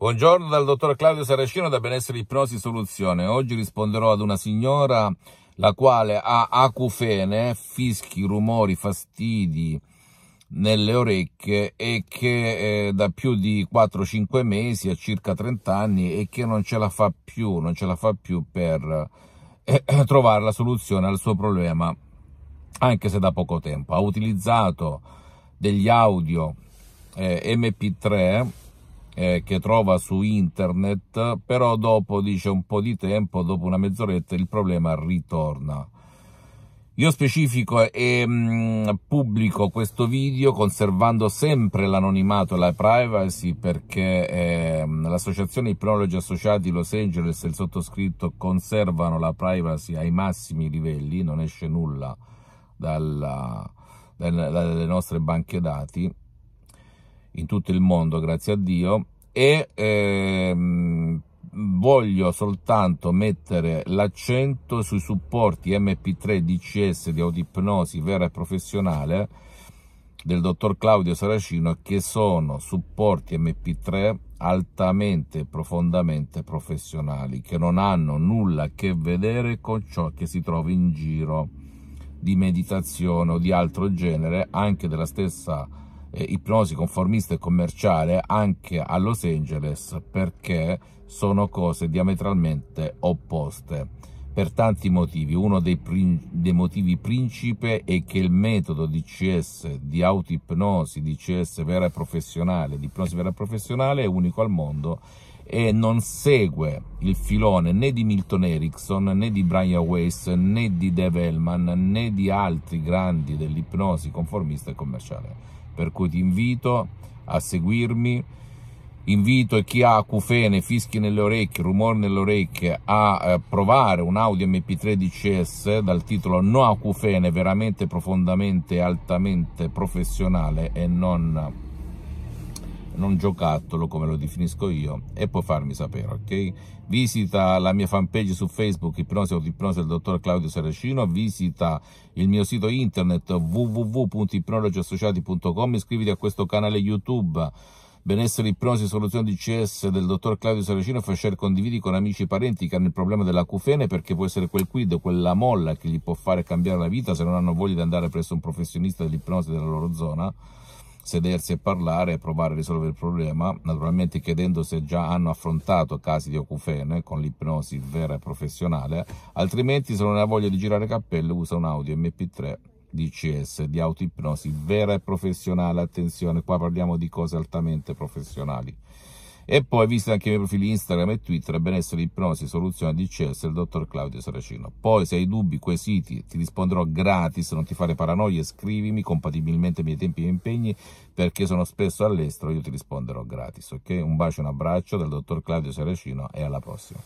Buongiorno dal dottor Claudio Saracino da Benessere Ipnosi Soluzione. Oggi risponderò ad una signora la quale ha acufene, fischi, rumori, fastidi nelle orecchie e che eh, da più di 4-5 mesi a circa 30 anni e che non ce la fa più, non ce la fa più per eh, eh, trovare la soluzione al suo problema, anche se da poco tempo. Ha utilizzato degli audio eh, MP3 eh, che trova su internet, però dopo dice un po' di tempo, dopo una mezz'oretta, il problema ritorna. Io specifico e ehm, mh, pubblico questo video conservando sempre l'anonimato e la privacy perché eh, l'associazione Ipnologi Associati Los Angeles e il sottoscritto conservano la privacy ai massimi livelli, non esce nulla dalla, dalle nostre banche dati in tutto il mondo, grazie a Dio, e ehm, voglio soltanto mettere l'accento sui supporti MP3 DCS di autipnosi vera e professionale del dottor Claudio Saracino che sono supporti MP3 altamente e profondamente professionali che non hanno nulla a che vedere con ciò che si trova in giro di meditazione o di altro genere anche della stessa eh, ipnosi conformista e commerciale anche a Los Angeles perché sono cose diametralmente opposte per tanti motivi. Uno dei, dei, motivi principe è che il metodo di CS di autoipnosi, di CS vera e professionale, di ipnosi vera e professionale è unico al mondo e non segue il filone né di Milton Erickson, né di Brian Weiss, né di Dave Hellman, né di altri grandi dell'ipnosi conformista e commerciale per cui ti invito a seguirmi. Invito chi ha acufene, fischi nelle orecchie, rumore nelle orecchie a eh, provare un audio MP3 DCS dal titolo No acufene, veramente profondamente altamente professionale e non non giocattolo come lo definisco io e puoi farmi sapere, ok? Visita la mia fanpage su Facebook Ipnosi o Ipnosi del dottor Claudio Saracino, visita il mio sito internet www.ipnologiassociati.com, iscriviti a questo canale YouTube benessere ipnosi soluzione di CS del dottor Claudio Saracino fa share condividi con amici e parenti che hanno il problema della cufene perché può essere quel quid, quella molla che gli può fare cambiare la vita se non hanno voglia di andare presso un professionista dell'ipnosi della loro zona sedersi e parlare e provare a risolvere il problema, naturalmente chiedendo se già hanno affrontato casi di ocufene con l'ipnosi vera e professionale, altrimenti se non ha voglia di girare cappello usa un audio MP3 DCS di autoipnosi vera e professionale, attenzione, qua parliamo di cose altamente professionali. E poi visita anche i miei profili Instagram e Twitter, benessere ipnosi, soluzione di DCS, il dottor Claudio Saracino. Poi se hai dubbi, quesiti, ti risponderò gratis, non ti fare paranoie, scrivimi compatibilmente ai miei tempi e impegni, perché sono spesso all'estero, io ti risponderò gratis, ok? Un bacio, e un abbraccio dal dottor Claudio Saracino e alla prossima.